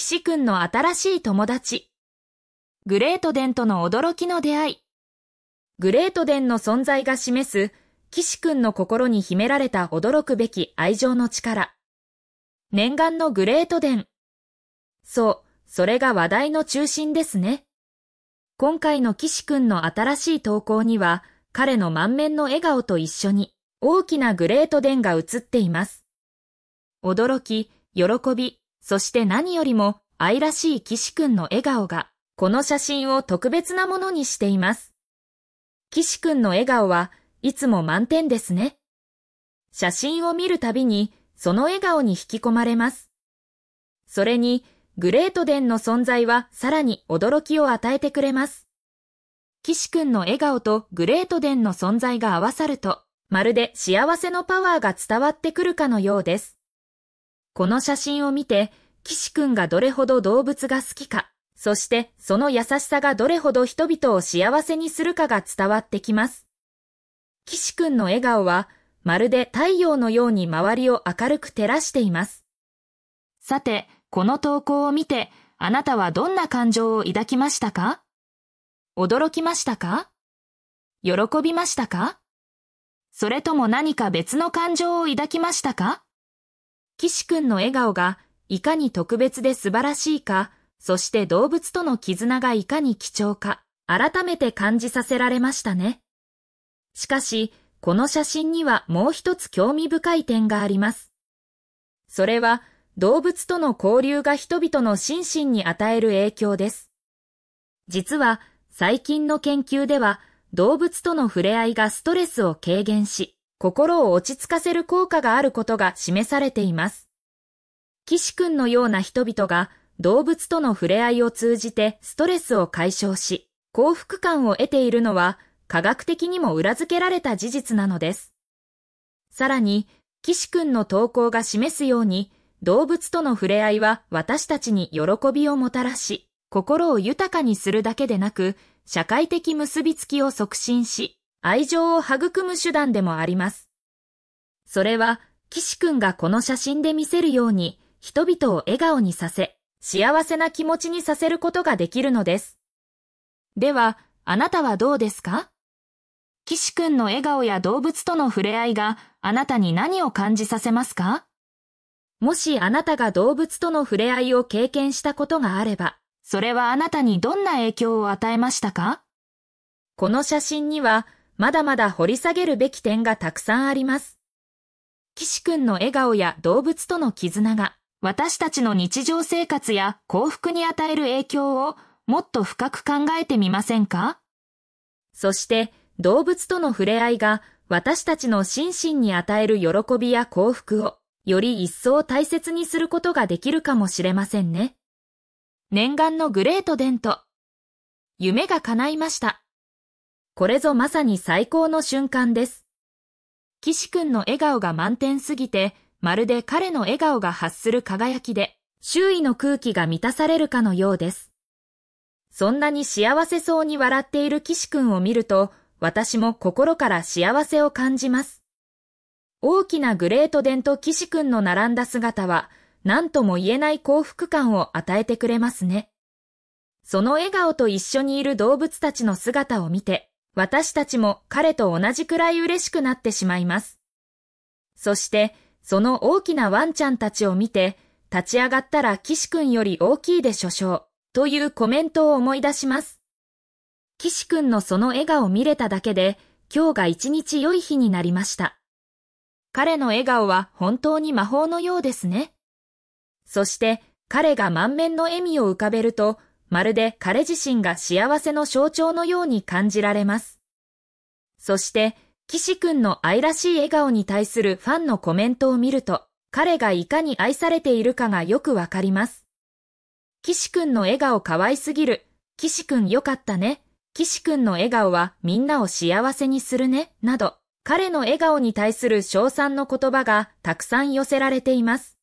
岸くんの新しい友達。グレートデンとの驚きの出会い。グレートデンの存在が示す、岸くんの心に秘められた驚くべき愛情の力。念願のグレートデン。そう、それが話題の中心ですね。今回の岸くんの新しい投稿には、彼の満面の笑顔と一緒に、大きなグレートデンが映っています。驚き、喜び、そして何よりも愛らしい岸くんの笑顔が、この写真を特別なものにしています。岸くんの笑顔はいつも満点ですね。写真を見るたびにその笑顔に引き込まれます。それに、グレートデンの存在はさらに驚きを与えてくれます。岸くんの笑顔とグレートデンの存在が合わさると、まるで幸せのパワーが伝わってくるかのようです。この写真を見て、岸くんがどれほど動物が好きか、そしてその優しさがどれほど人々を幸せにするかが伝わってきます。岸くんの笑顔は、まるで太陽のように周りを明るく照らしています。さて、この投稿を見て、あなたはどんな感情を抱きましたか驚きましたか喜びましたかそれとも何か別の感情を抱きましたか岸くんの笑顔がいかに特別で素晴らしいか、そして動物との絆がいかに貴重か、改めて感じさせられましたね。しかし、この写真にはもう一つ興味深い点があります。それは、動物との交流が人々の心身に与える影響です。実は、最近の研究では、動物との触れ合いがストレスを軽減し、心を落ち着かせる効果があることが示されています。岸くんのような人々が動物との触れ合いを通じてストレスを解消し、幸福感を得ているのは科学的にも裏付けられた事実なのです。さらに、岸くんの投稿が示すように、動物との触れ合いは私たちに喜びをもたらし、心を豊かにするだけでなく、社会的結びつきを促進し、愛情を育む手段でもあります。それは、岸くんがこの写真で見せるように、人々を笑顔にさせ、幸せな気持ちにさせることができるのです。では、あなたはどうですか岸くんの笑顔や動物との触れ合いがあなたに何を感じさせますかもしあなたが動物との触れ合いを経験したことがあれば、それはあなたにどんな影響を与えましたかこの写真にはまだまだ掘り下げるべき点がたくさんあります。岸くんの笑顔や動物との絆が、私たちの日常生活や幸福に与える影響をもっと深く考えてみませんかそして動物との触れ合いが私たちの心身に与える喜びや幸福をより一層大切にすることができるかもしれませんね。念願のグレートデント。夢が叶いました。これぞまさに最高の瞬間です。岸くんの笑顔が満点すぎて、まるで彼の笑顔が発する輝きで、周囲の空気が満たされるかのようです。そんなに幸せそうに笑っている岸くんを見ると、私も心から幸せを感じます。大きなグレートデンと岸くんの並んだ姿は、何とも言えない幸福感を与えてくれますね。その笑顔と一緒にいる動物たちの姿を見て、私たちも彼と同じくらい嬉しくなってしまいます。そして、その大きなワンちゃんたちを見て、立ち上がったら岸くんより大きいでしょしょう、というコメントを思い出します。岸くんのその笑顔見れただけで、今日が一日良い日になりました。彼の笑顔は本当に魔法のようですね。そして、彼が満面の笑みを浮かべると、まるで彼自身が幸せの象徴のように感じられます。そして、岸くんの愛らしい笑顔に対するファンのコメントを見ると、彼がいかに愛されているかがよくわかります。岸くんの笑顔可愛すぎる。岸くんよかったね。岸くんの笑顔はみんなを幸せにするね。など、彼の笑顔に対する称賛の言葉がたくさん寄せられています。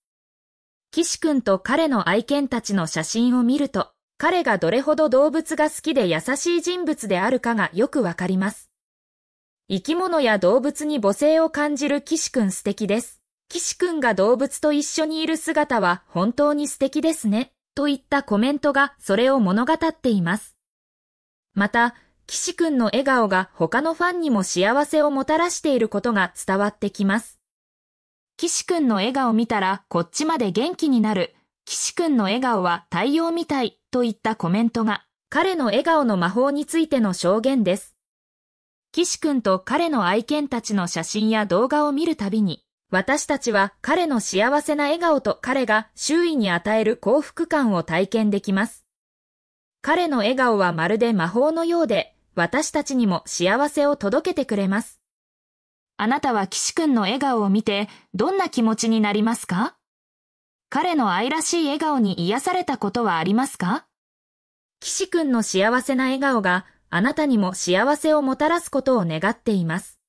岸くんと彼の愛犬たちの写真を見ると、彼がどれほど動物が好きで優しい人物であるかがよくわかります。生き物や動物に母性を感じる岸くん素敵です。岸くんが動物と一緒にいる姿は本当に素敵ですね。といったコメントがそれを物語っています。また、岸くんの笑顔が他のファンにも幸せをもたらしていることが伝わってきます。岸くんの笑顔見たらこっちまで元気になる。岸くんの笑顔は太陽みたいといったコメントが、彼の笑顔の魔法についての証言です。岸くんと彼の愛犬たちの写真や動画を見るたびに、私たちは彼の幸せな笑顔と彼が周囲に与える幸福感を体験できます。彼の笑顔はまるで魔法のようで、私たちにも幸せを届けてくれます。あなたは岸くんの笑顔を見て、どんな気持ちになりますか彼の愛らしい笑顔に癒されたことはありますか岸くんの幸せな笑顔があなたにも幸せをもたらすことを願っています。